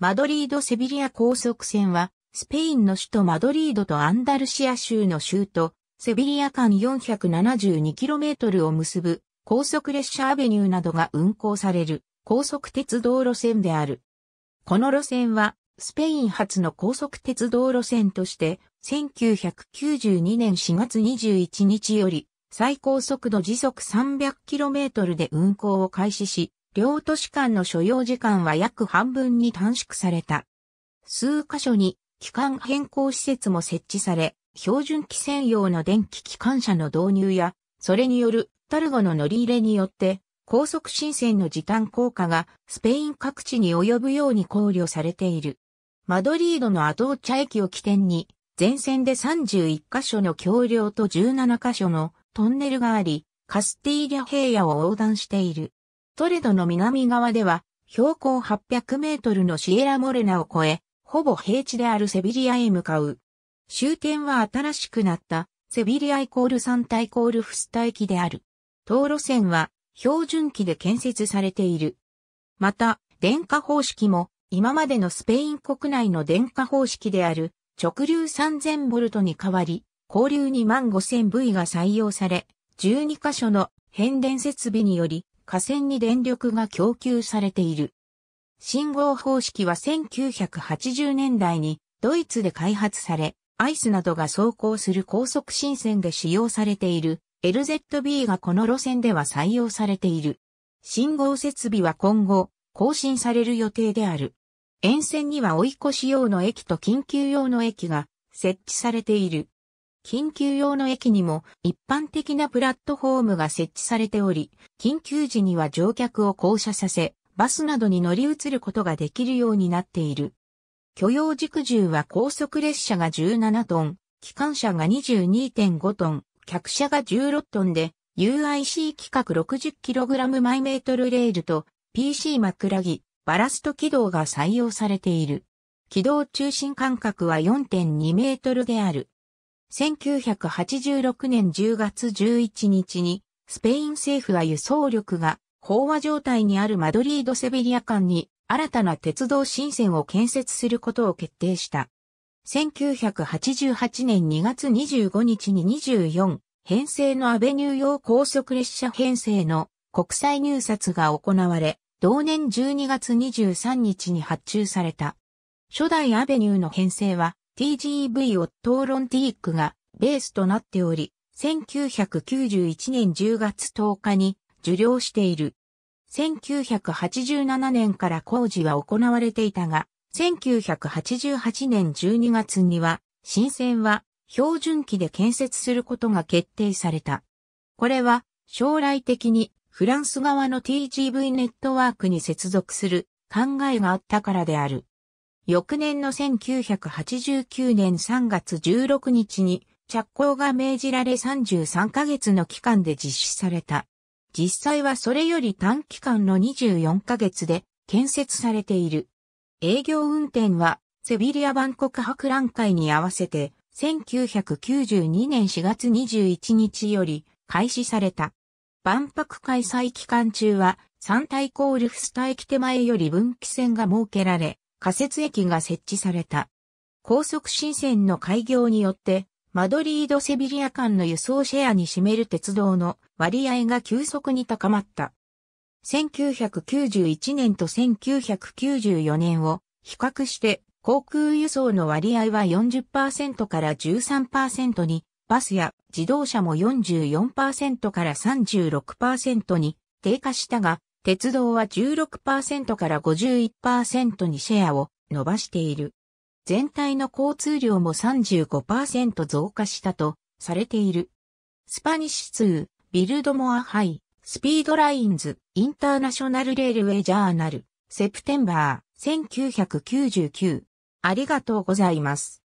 マドリード・セビリア高速線は、スペインの首都マドリードとアンダルシア州の州都、セビリア間 472km を結ぶ高速列車アベニューなどが運行される高速鉄道路線である。この路線はスペイン初の高速鉄道路線として1992年4月21日より最高速度時速 300km で運行を開始し両都市間の所要時間は約半分に短縮された。数箇所に機関変更施設も設置され、標準規専用の電気機関車の導入や、それによるタルゴの乗り入れによって、高速新線の時短効果がスペイン各地に及ぶように考慮されている。マドリードのアトーチャ駅を起点に、全線で31カ所の橋梁と17カ所のトンネルがあり、カスティーリャ平野を横断している。トレドの南側では、標高800メートルのシエラモレナを越え、ほぼ平地であるセビリアへ向かう。終点は新しくなった、セビリアイコールサンタイコールフスタ駅である。道路線は、標準機で建設されている。また、電化方式も、今までのスペイン国内の電化方式である、直流3000ボルトに代わり、交流2万 5000V が採用され、12カ所の変電設備により、架線に電力が供給されている。信号方式は1980年代にドイツで開発され、アイスなどが走行する高速新線で使用されている LZB がこの路線では採用されている。信号設備は今後更新される予定である。沿線には追い越し用の駅と緊急用の駅が設置されている。緊急用の駅にも一般的なプラットフォームが設置されており、緊急時には乗客を降車させ、バスなどに乗り移ることができるようになっている。許容軸重は高速列車が17トン、機関車が22.5トン、客車が16トンで、UIC 規格6 0 k g マイメートルレールと PC 枕木、バラスト軌道が採用されている。軌道中心間隔は4.2メートルである。1986年10月11日に、スペイン政府は輸送力が飽和状態にあるマドリード・セビリア間に新たな鉄道新線を建設することを決定した。1988年2月25日に24編成のアベニュー用高速列車編成の国際入札が行われ、同年12月23日に発注された。初代アベニューの編成は TGV オットーロンティークがベースとなっており、1991年10月10日に受領している。1987年から工事は行われていたが、1988年12月には、新線は標準機で建設することが決定された。これは将来的にフランス側の TGV ネットワークに接続する考えがあったからである。翌年の1989年3月16日に着工が命じられ33ヶ月の期間で実施された。実際はそれより短期間の24ヶ月で建設されている。営業運転はセビリア万国博覧会に合わせて1992年4月21日より開始された。万博開催期間中は、三体コールフスタ駅手前より分岐線が設けられ、仮設駅が設置された。高速新線の開業によって、マドリード・セビリア間の輸送シェアに占める鉄道の割合が急速に高まった。1991年と1994年を比較して航空輸送の割合は40%から13%に、バスや自動車も44%から36%に低下したが、鉄道は16%から51%にシェアを伸ばしている。全体の交通量も35%増加したとされている。スパニッシュ2、ビルドモアハイ、スピードラインズ、インターナショナルレールウェイジャーナル、セプテンバー、1999。ありがとうございます。